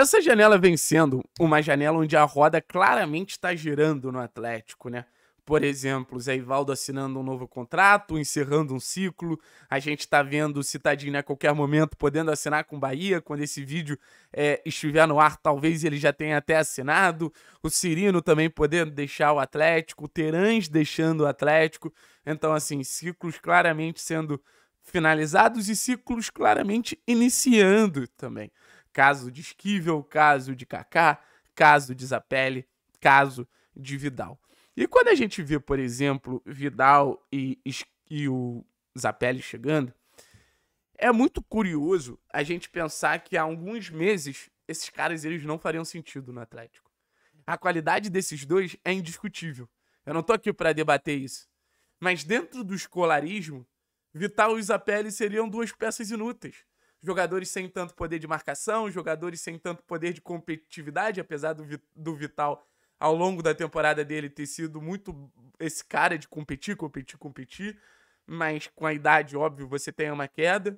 Essa janela vem sendo uma janela onde a roda claramente está girando no Atlético, né? Por exemplo, Zé Ivaldo assinando um novo contrato, encerrando um ciclo. A gente está vendo o Citadinho né, a qualquer momento podendo assinar com o Bahia. Quando esse vídeo é, estiver no ar, talvez ele já tenha até assinado. O Cirino também podendo deixar o Atlético. O Terãs deixando o Atlético. Então, assim, ciclos claramente sendo finalizados e ciclos claramente iniciando também. Caso de Esquivel, caso de Kaká, caso de Zapelli, caso de Vidal. E quando a gente vê, por exemplo, Vidal e, e o Zapelli chegando, é muito curioso a gente pensar que há alguns meses esses caras eles não fariam sentido no Atlético. A qualidade desses dois é indiscutível. Eu não tô aqui para debater isso. Mas dentro do escolarismo, Vital e Zapelli seriam duas peças inúteis jogadores sem tanto poder de marcação, jogadores sem tanto poder de competitividade, apesar do, do Vital ao longo da temporada dele ter sido muito esse cara de competir, competir, competir, mas com a idade, óbvio, você tem uma queda.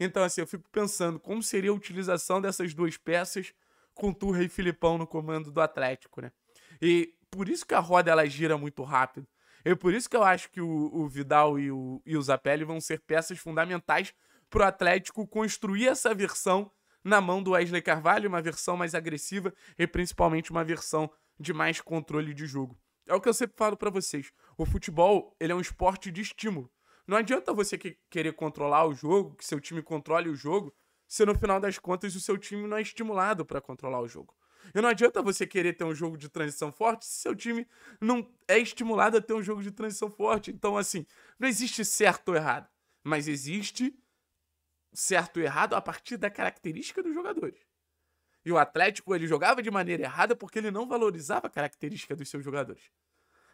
Então, assim, eu fico pensando como seria a utilização dessas duas peças com Turra e Filipão no comando do Atlético, né? E por isso que a roda ela gira muito rápido. E por isso que eu acho que o, o Vidal e o, e o Zapelli vão ser peças fundamentais para o Atlético construir essa versão na mão do Wesley Carvalho, uma versão mais agressiva e principalmente uma versão de mais controle de jogo. É o que eu sempre falo para vocês. O futebol, ele é um esporte de estímulo. Não adianta você que querer controlar o jogo, que seu time controle o jogo, se no final das contas o seu time não é estimulado para controlar o jogo. E não adianta você querer ter um jogo de transição forte se seu time não é estimulado a ter um jogo de transição forte. Então, assim, não existe certo ou errado, mas existe certo e errado a partir da característica dos jogadores. E o Atlético ele jogava de maneira errada porque ele não valorizava a característica dos seus jogadores.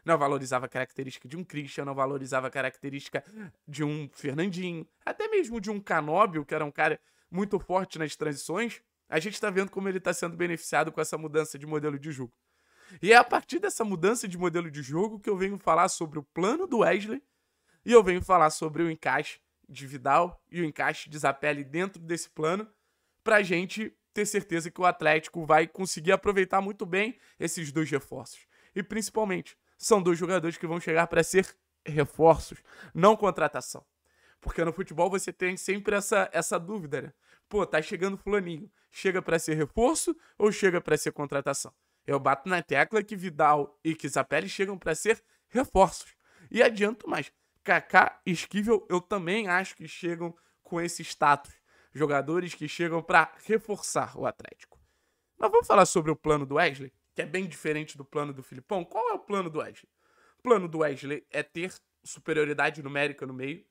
Não valorizava a característica de um Christian, não valorizava a característica de um Fernandinho, até mesmo de um Canóbio, que era um cara muito forte nas transições. A gente está vendo como ele está sendo beneficiado com essa mudança de modelo de jogo. E é a partir dessa mudança de modelo de jogo que eu venho falar sobre o plano do Wesley e eu venho falar sobre o encaixe de Vidal e o encaixe de Zapelli dentro desse plano, para a gente ter certeza que o Atlético vai conseguir aproveitar muito bem esses dois reforços. E principalmente, são dois jogadores que vão chegar para ser reforços, não contratação. Porque no futebol você tem sempre essa, essa dúvida, né? Pô, tá chegando fulaninho, chega para ser reforço ou chega para ser contratação? Eu bato na tecla que Vidal e que Zapelli chegam para ser reforços. E adianto mais, Kaká, Esquivel, eu também acho que chegam com esse status. Jogadores que chegam para reforçar o Atlético. Mas vamos falar sobre o plano do Wesley, que é bem diferente do plano do Filipão. Qual é o plano do Wesley? O plano do Wesley é ter superioridade numérica no meio.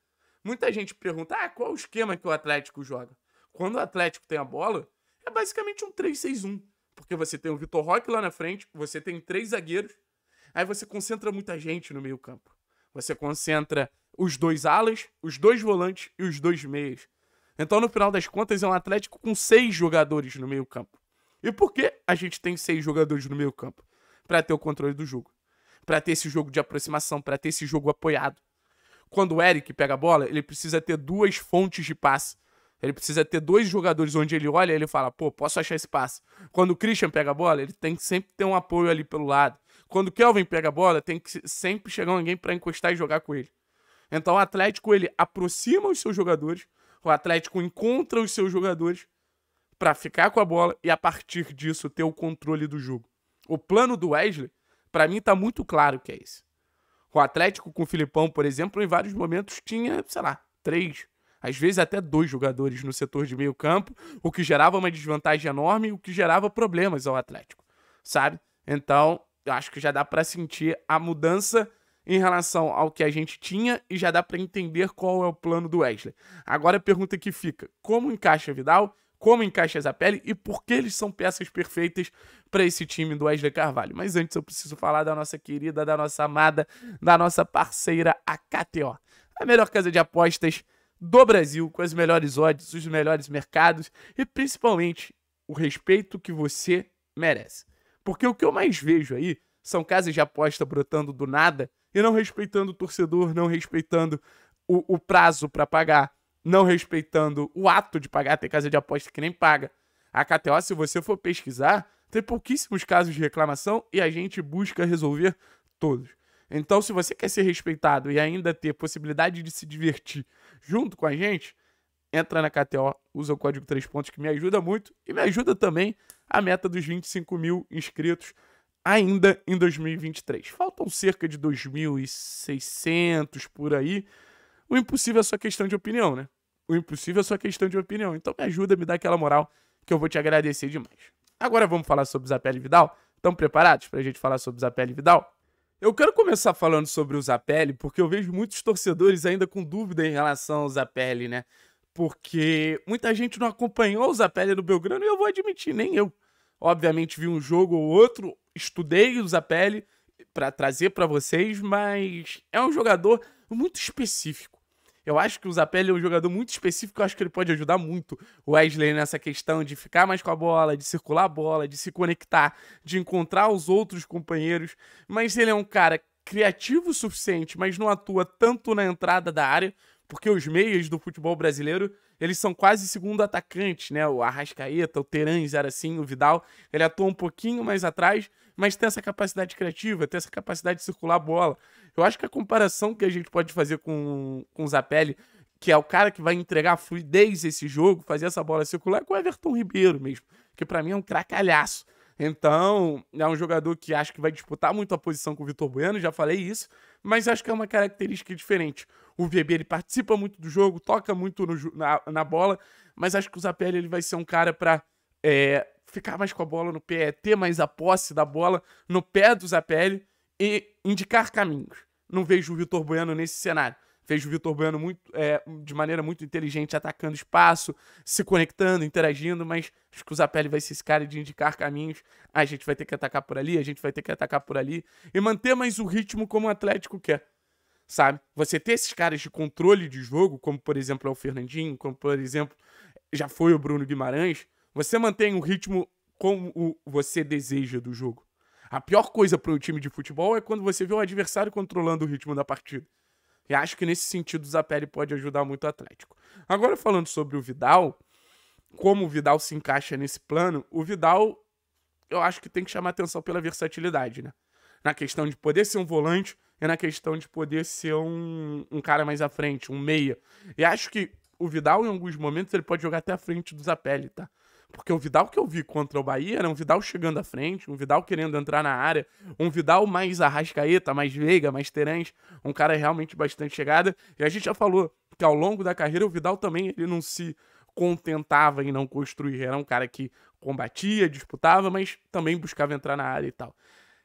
Muita gente pergunta: ah, qual é o esquema que o Atlético joga? Quando o Atlético tem a bola, é basicamente um 3-6-1. Porque você tem o Vitor Roque lá na frente, você tem três zagueiros, aí você concentra muita gente no meio-campo. Você concentra os dois alas, os dois volantes e os dois meias. Então, no final das contas, é um Atlético com seis jogadores no meio-campo. E por que a gente tem seis jogadores no meio-campo? Para ter o controle do jogo, para ter esse jogo de aproximação, para ter esse jogo apoiado. Quando o Eric pega a bola, ele precisa ter duas fontes de passe ele precisa ter dois jogadores onde ele olha e ele fala, pô, posso achar espaço. Quando o Christian pega a bola, ele tem que sempre ter um apoio ali pelo lado. Quando o Kelvin pega a bola, tem que sempre chegar alguém para encostar e jogar com ele. Então o Atlético, ele aproxima os seus jogadores, o Atlético encontra os seus jogadores para ficar com a bola e a partir disso ter o controle do jogo. O plano do Wesley, para mim, tá muito claro que é esse. O Atlético com o Filipão, por exemplo, em vários momentos tinha, sei lá, três, às vezes até dois jogadores no setor de meio campo, o que gerava uma desvantagem enorme, o que gerava problemas ao Atlético, sabe? Então, eu acho que já dá para sentir a mudança em relação ao que a gente tinha e já dá para entender qual é o plano do Wesley. Agora a pergunta que fica: como encaixa Vidal? Como encaixa Zapelli e por que eles são peças perfeitas para esse time do Wesley Carvalho? Mas antes eu preciso falar da nossa querida, da nossa amada, da nossa parceira, a KTO, a melhor casa de apostas do Brasil, com as melhores odds, os melhores mercados e principalmente o respeito que você merece. Porque o que eu mais vejo aí são casas de aposta brotando do nada e não respeitando o torcedor, não respeitando o, o prazo para pagar, não respeitando o ato de pagar. Tem casa de aposta que nem paga. A KTO, se você for pesquisar, tem pouquíssimos casos de reclamação e a gente busca resolver todos. Então, se você quer ser respeitado e ainda ter possibilidade de se divertir junto com a gente, entra na KTO, usa o código 3 pontos que me ajuda muito e me ajuda também a meta dos 25 mil inscritos ainda em 2023. Faltam cerca de 2.600 por aí. O impossível é só questão de opinião, né? O impossível é só questão de opinião. Então me ajuda, me dá aquela moral que eu vou te agradecer demais. Agora vamos falar sobre Zapelli Vidal? Estão preparados para a gente falar sobre Zapelli Vidal? Eu quero começar falando sobre o Zapelli, porque eu vejo muitos torcedores ainda com dúvida em relação ao Zapelli, né? Porque muita gente não acompanhou o Zapelli no Belgrano e eu vou admitir, nem eu. Obviamente vi um jogo ou outro, estudei o Zapelli para trazer para vocês, mas é um jogador muito específico eu acho que o Zapelli é um jogador muito específico, eu acho que ele pode ajudar muito o Wesley nessa questão de ficar mais com a bola, de circular a bola, de se conectar, de encontrar os outros companheiros. Mas ele é um cara criativo o suficiente, mas não atua tanto na entrada da área, porque os meias do futebol brasileiro, eles são quase segundo atacante, né? O Arrascaeta, o Terãs era assim, o Vidal, ele atua um pouquinho mais atrás, mas tem essa capacidade criativa, tem essa capacidade de circular a bola. Eu acho que a comparação que a gente pode fazer com, com o Zapelli, que é o cara que vai entregar fluidez esse jogo, fazer essa bola circular, é com o Everton Ribeiro mesmo, que para mim é um cracalhaço. Então, é um jogador que acho que vai disputar muito a posição com o Vitor Bueno, já falei isso, mas acho que é uma característica diferente. O VB ele participa muito do jogo, toca muito no, na, na, bola, mas acho que o Zapelli ele vai ser um cara para é, ficar mais com a bola no pé, é ter mais a posse da bola no pé do Zapelli e indicar caminhos. Não vejo o Vitor Bueno nesse cenário. Vejo o Vitor Bueno muito, é, de maneira muito inteligente, atacando espaço, se conectando, interagindo, mas acho que o Zapelli vai ser esse cara de indicar caminhos. Ah, a gente vai ter que atacar por ali, a gente vai ter que atacar por ali. E manter mais o ritmo como o Atlético quer sabe? Você ter esses caras de controle de jogo, como por exemplo é o Fernandinho, como por exemplo já foi o Bruno Guimarães, você mantém o ritmo como você deseja do jogo. A pior coisa para um time de futebol é quando você vê o adversário controlando o ritmo da partida. E acho que nesse sentido o Zapelli pode ajudar muito o Atlético. Agora falando sobre o Vidal, como o Vidal se encaixa nesse plano, o Vidal eu acho que tem que chamar atenção pela versatilidade, né? Na questão de poder ser um volante e na questão de poder ser um, um cara mais à frente, um meia. E acho que o Vidal, em alguns momentos, ele pode jogar até à frente do Zapelli, tá? Porque o Vidal que eu vi contra o Bahia era um Vidal chegando à frente, um Vidal querendo entrar na área, um Vidal mais arrascaeta, mais veiga, mais terãs, um cara realmente bastante chegada. E a gente já falou que ao longo da carreira o Vidal também ele não se contentava em não construir, era um cara que combatia, disputava, mas também buscava entrar na área e tal.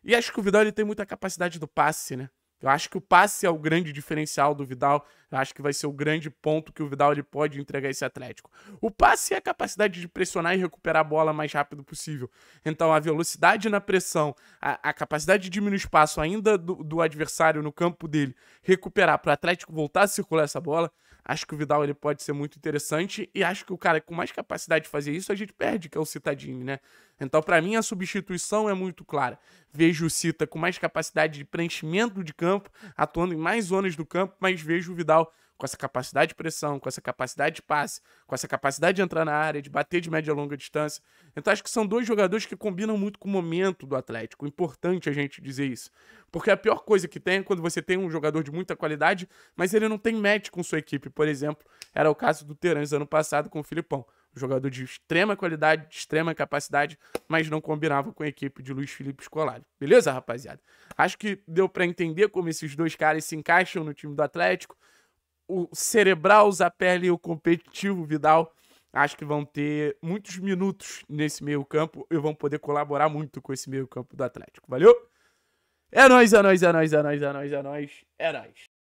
E acho que o Vidal ele tem muita capacidade do passe, né? Eu acho que o passe é o grande diferencial do Vidal. Eu acho que vai ser o grande ponto que o Vidal ele pode entregar esse Atlético. O passe é a capacidade de pressionar e recuperar a bola mais rápido possível. Então, a velocidade na pressão, a, a capacidade de diminuir o espaço ainda do, do adversário no campo dele, recuperar para o Atlético voltar a circular essa bola, Acho que o Vidal ele pode ser muito interessante e acho que o cara com mais capacidade de fazer isso a gente perde, que é o Citadini, né? Então, para mim, a substituição é muito clara. Vejo o Cita com mais capacidade de preenchimento de campo, atuando em mais zonas do campo, mas vejo o Vidal com essa capacidade de pressão, com essa capacidade de passe, com essa capacidade de entrar na área, de bater de média a longa distância. Então acho que são dois jogadores que combinam muito com o momento do Atlético. Importante a gente dizer isso. Porque a pior coisa que tem é quando você tem um jogador de muita qualidade, mas ele não tem match com sua equipe. Por exemplo, era o caso do Terãs ano passado com o Filipão. Um jogador de extrema qualidade, de extrema capacidade, mas não combinava com a equipe de Luiz Felipe Scolari. Beleza, rapaziada? Acho que deu para entender como esses dois caras se encaixam no time do Atlético, o cerebral, o Zapelli e o competitivo Vidal acho que vão ter muitos minutos nesse meio campo e vão poder colaborar muito com esse meio campo do Atlético. Valeu? É nóis, é nóis, é nóis, é nóis, é nóis, é nóis. É nóis.